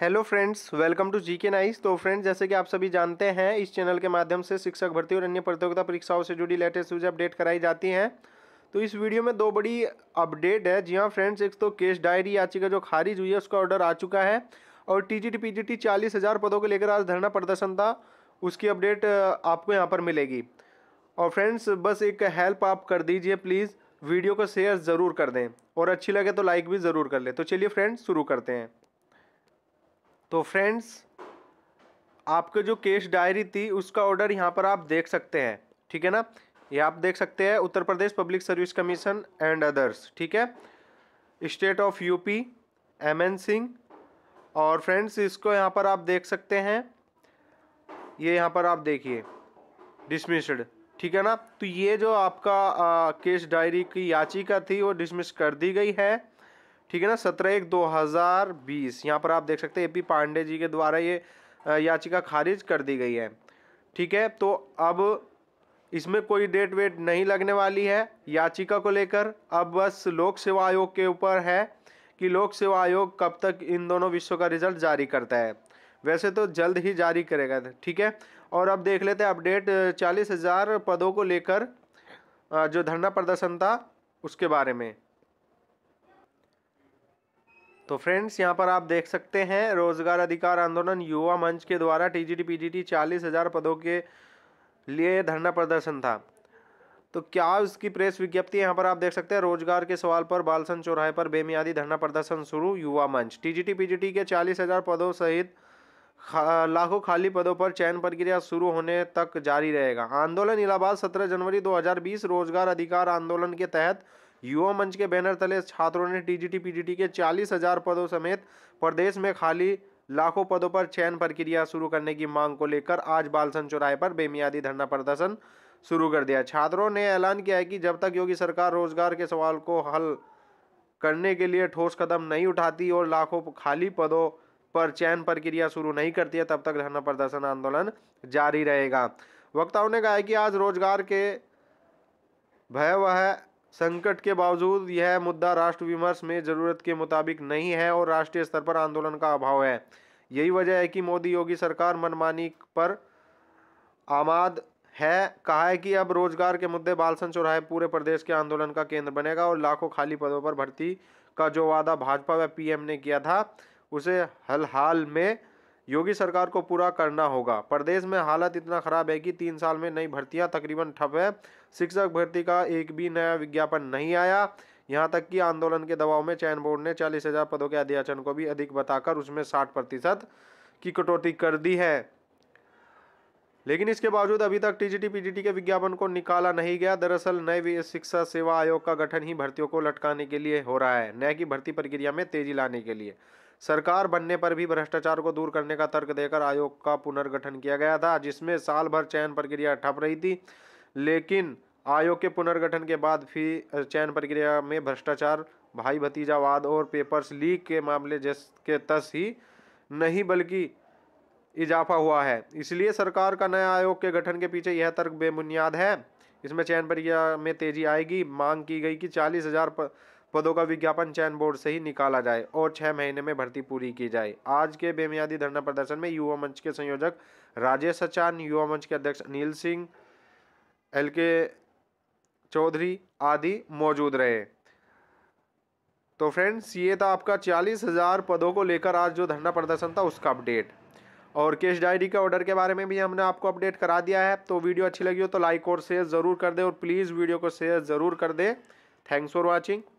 hello friends welcome to G K nice तो friends जैसे कि आप सभी जानते हैं इस चैनल के माध्यम से शिक्षक भर्ती और अन्य प्रतियोगिता परीक्षाओं से जुड़ी लेटेस्ट न्यूज अपडेट कराई जाती हैं तो इस वीडियो में दो बड़ी अपडेट है जी हाँ फ्रेंड्स एक तो केस डायरी याचिका जो खारिज हुई है उसका ऑर्डर आ चुका है और T G T P G T चालीस हज़ार पदों को लेकर आज धरना प्रदर्शन था उसकी अपडेट आपको यहाँ पर मिलेगी और फ्रेंड्स बस एक हेल्प आप कर दीजिए प्लीज़ वीडियो को शेयर ज़रूर कर दें और अच्छी लगे तो लाइक भी ज़रूर कर लें तो चलिए फ्रेंड्स शुरू करते हैं तो फ्रेंड्स आपके जो केस डायरी थी उसका ऑर्डर यहाँ पर आप देख सकते हैं ठीक है ना ये आप देख सकते हैं Uttar Pradesh public service commission and others ठीक है state of UP M N Singh और फ्रेंड्स इसको यहाँ पर आप देख सकते हैं ये यहाँ पर आप देखिए डिसमिस्ड ठीक है ना तो ये जो आपका आ, केस डायरी की याचिका थी वो डिसमिस कर दी गई है ठीक है ना सत्रह एक दो हज़ार बीस यहाँ पर आप देख सकते हैं ए पी पांडे जी के द्वारा ये याचिका खारिज कर दी गई है ठीक है तो अब इसमें कोई डेट वेट नहीं लगने वाली है याचिका को लेकर अब बस लोक सेवा आयोग के ऊपर है कि लोक सेवा आयोग कब तक इन दोनों विषयों का रिजल्ट जारी करता है वैसे तो जल्द ही जारी करेगा ठीक है और अब देख लेते हैं अपडेट चालीस हज़ार पदों को लेकर जो धरना प्रदर्शन था उसके बारे में तो फ्रेंड्स यहाँ पर आप देख सकते हैं रोजगार अधिकार आंदोलन युवा मंच के द्वारा टी जी टी चालीस हज़ार पदों के लिए धरना प्रदर्शन था तो क्या उसकी प्रेस विज्ञप्ति यहाँ पर आप देख सकते हैं रोजगार के सवाल पर बालसन चौराहे पर बेमियादी धरना प्रदर्शन शुरू युवा मंच टीजीटी पीजीटी के चालीस हज़ार पदों सहित खा, लाखों खाली पदों पर चयन प्रक्रिया शुरू होने तक जारी रहेगा आंदोलन इलाहाबाद सत्रह जनवरी 2020 रोजगार अधिकार आंदोलन के तहत युवा मंच के बैनर तले छात्रों ने टीजीटी पीजीटी के चालीस हजार पदों समेत प्रदेश में खाली लाखों पदों पर चयन प्रक्रिया शुरू करने की मांग को लेकर आज बालसन चौराहे पर बेमियादी धरना प्रदर्शन शुरू कर दिया छात्रों ने ऐलान किया है कि जब तक योगी सरकार रोजगार के सवाल को हल करने के लिए ठोस कदम नहीं उठाती और लाखों खाली पदों पर चयन प्रक्रिया शुरू नहीं करती है तब तक धरना प्रदर्शन आंदोलन जारी रहेगा वक्ताओं ने कहा है कि आज रोजगार के भय वह संकट के बावजूद यह मुद्दा राष्ट्र विमर्श में जरूरत के मुताबिक नहीं है और राष्ट्रीय स्तर पर आंदोलन का अभाव है यही वजह है कि मोदी योगी सरकार मनमानी पर आमाद है कहा है कि अब रोजगार के मुद्दे बालसन चौराहे पूरे प्रदेश के आंदोलन का केंद्र बनेगा और लाखों खाली पदों पर भर्ती का जो वादा भाजपा व पीएम ने किया था उसे हल हाल में योगी सरकार को पूरा करना होगा प्रदेश में हालत इतना ख़राब है कि तीन साल में नई भर्तियां तकरीबन ठप है शिक्षक भर्ती का एक भी नया विज्ञापन नहीं आया यहाँ तक कि आंदोलन के दबाव में चयन बोर्ड ने चालीस हज़ार पदों के अध्याचन को भी अधिक बताकर उसमें साठ प्रतिशत की कटौती कर दी है लेकिन इसके बावजूद अभी तक टीजीटी पीजीटी के विज्ञापन को निकाला नहीं गया दरअसल नए शिक्षा सेवा आयोग का गठन ही भर्तियों को लटकाने के लिए हो रहा है नए की भर्ती प्रक्रिया में तेजी लाने के लिए सरकार बनने पर भी भ्रष्टाचार को दूर करने का तर्क देकर आयोग का पुनर्गठन किया गया था जिसमें साल भर चयन प्रक्रिया ठप रही थी लेकिन आयोग के पुनर्गठन के बाद फिर चयन प्रक्रिया में भ्रष्टाचार भाई भतीजावाद और पेपर्स लीक के मामले जस के तस ही नहीं बल्कि इजाफा हुआ है इसलिए सरकार का नया आयोग के गठन के पीछे यह तर्क बेबुनियाद है इसमें चयन प्रक्रिया में तेजी आएगी मांग की गई कि चालीस हज़ार पदों का विज्ञापन चयन बोर्ड से ही निकाला जाए और छः महीने में भर्ती पूरी की जाए आज के बेमियादी धरना प्रदर्शन में युवा मंच के संयोजक राजेश सचान युवा मंच के अध्यक्ष अनिल सिंह एल के चौधरी आदि मौजूद रहे तो फ्रेंड्स ये था आपका चालीस हज़ार पदों को लेकर आज जो धरना प्रदर्शन था उसका अपडेट और केस डायरी के ऑर्डर के बारे में भी हमने आपको अपडेट करा दिया है तो वीडियो अच्छी लगी हो तो लाइक और शेयर ज़रूर कर दे और प्लीज़ वीडियो को शेयर ज़रूर कर दे थैंक्स फॉर वॉचिंग